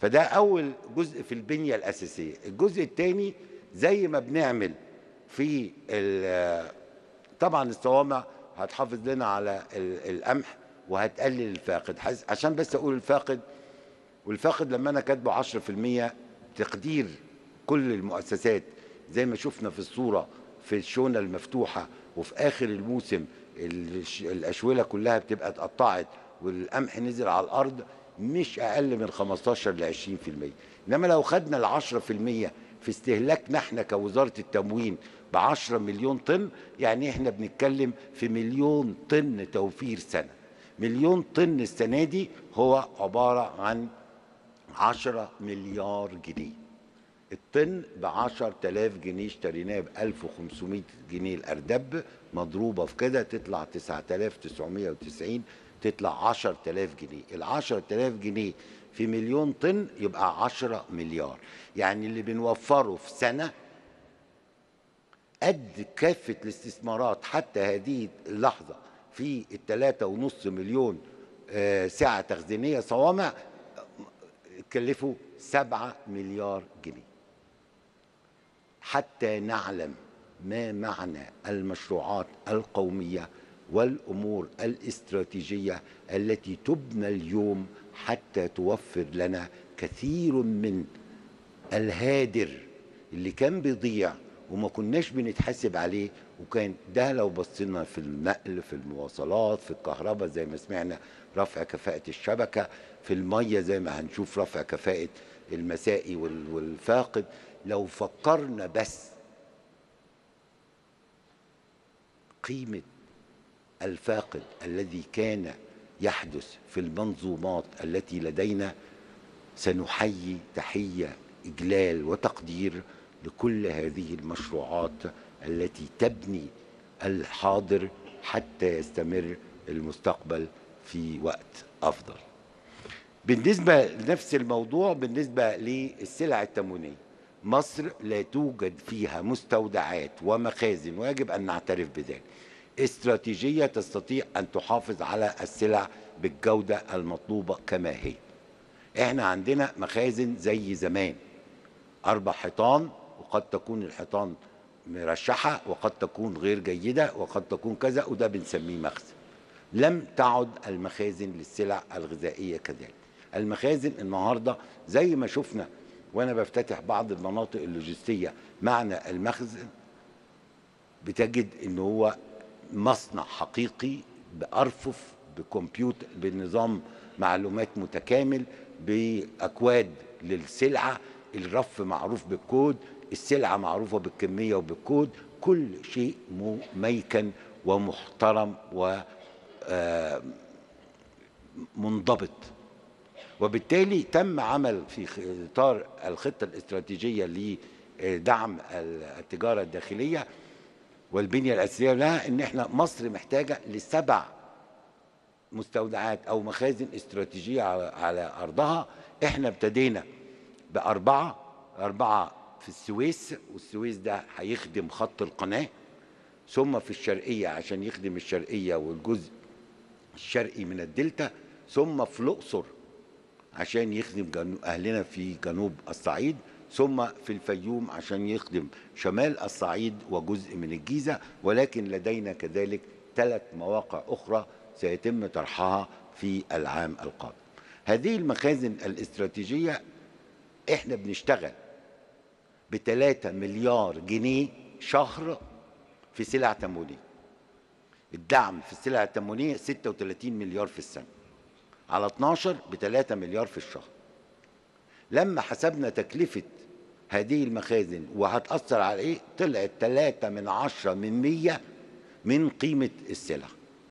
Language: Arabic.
فده أول جزء في البنية الأساسية الجزء الثاني زي ما بنعمل في طبعا الصوامع هتحافظ لنا على القمح وهتقلل الفاقد عشان بس أقول الفاقد والفاقد لما أنا كاتبه 10% تقدير كل المؤسسات زي ما شفنا في الصورة في الشونة المفتوحة وفي آخر الموسم الأشولة كلها بتبقى اتقطعت والقمح نزل على الأرض مش اقل من 15 ل 20% انما لو خدنا ال 10% في استهلاكنا احنا كوزاره التموين ب 10 مليون طن يعني احنا بنتكلم في مليون طن توفير سنه مليون طن السنه دي هو عباره عن 10 مليار جنيه الطن ب 10000 جنيه اشتريناه ب 1500 جنيه الاردب مضروبه في كده تطلع 9990 تطلع 10000 جنيه ال 10000 جنيه في مليون طن يبقى 10 مليار يعني اللي بنوفره في سنه قد كافه الاستثمارات حتى هذه اللحظه في الثلاثة 3.5 مليون آه، ساعة تخزينية صوامع كلفوا 7 مليار جنيه حتى نعلم ما معنى المشروعات القومية والامور الاستراتيجيه التي تبنى اليوم حتى توفر لنا كثير من الهادر اللي كان بيضيع وما كناش بنتحاسب عليه وكان ده لو بصينا في النقل في المواصلات في الكهرباء زي ما سمعنا رفع كفاءة الشبكة في المية زي ما هنشوف رفع كفاءة المسائي والفاقد لو فكرنا بس قيمة الفاقد الذي كان يحدث في المنظومات التي لدينا سنحيي تحيه اجلال وتقدير لكل هذه المشروعات التي تبني الحاضر حتى يستمر المستقبل في وقت افضل بالنسبه لنفس الموضوع بالنسبه للسلع التموينيه مصر لا توجد فيها مستودعات ومخازن ويجب ان نعترف بذلك استراتيجية تستطيع أن تحافظ على السلع بالجودة المطلوبة كما هي احنا عندنا مخازن زي زمان أربع حيطان وقد تكون الحيطان مرشحة وقد تكون غير جيدة وقد تكون كذا وده بنسميه مخزن لم تعد المخازن للسلع الغذائية كذلك المخازن النهاردة زي ما شفنا وأنا بفتتح بعض المناطق اللوجستية معنى المخزن بتجد ان هو مصنع حقيقي بأرفف بكمبيوتر بنظام معلومات متكامل بأكواد للسلعة الرف معروف بالكود السلعة معروفة بالكمية وبالكود كل شيء مميكن ومحترم و آه، منضبط وبالتالي تم عمل في اطار الخطه الاستراتيجيه لدعم التجاره الداخليه والبنية الأساسية لها إن إحنا مصر محتاجة لسبع مستودعات أو مخازن استراتيجية على أرضها إحنا ابتدينا بأربعة أربعة في السويس والسويس ده هيخدم خط القناة ثم في الشرقية عشان يخدم الشرقية والجزء الشرقي من الدلتا ثم في الأقصر عشان يخدم أهلنا في جنوب الصعيد ثم في الفيوم عشان يخدم شمال الصعيد وجزء من الجيزة ولكن لدينا كذلك ثلاث مواقع أخرى سيتم طرحها في العام القادم هذه المخازن الاستراتيجية احنا بنشتغل ب 3 مليار جنيه شهر في سلع تموينية الدعم في السلع التموينية 36 مليار في السنة على 12 ب 3 مليار في الشهر لما حسبنا تكلفة هذه المخازن وهتأثر على إيه طلعت 3 من 10 من 100 من قيمة السلع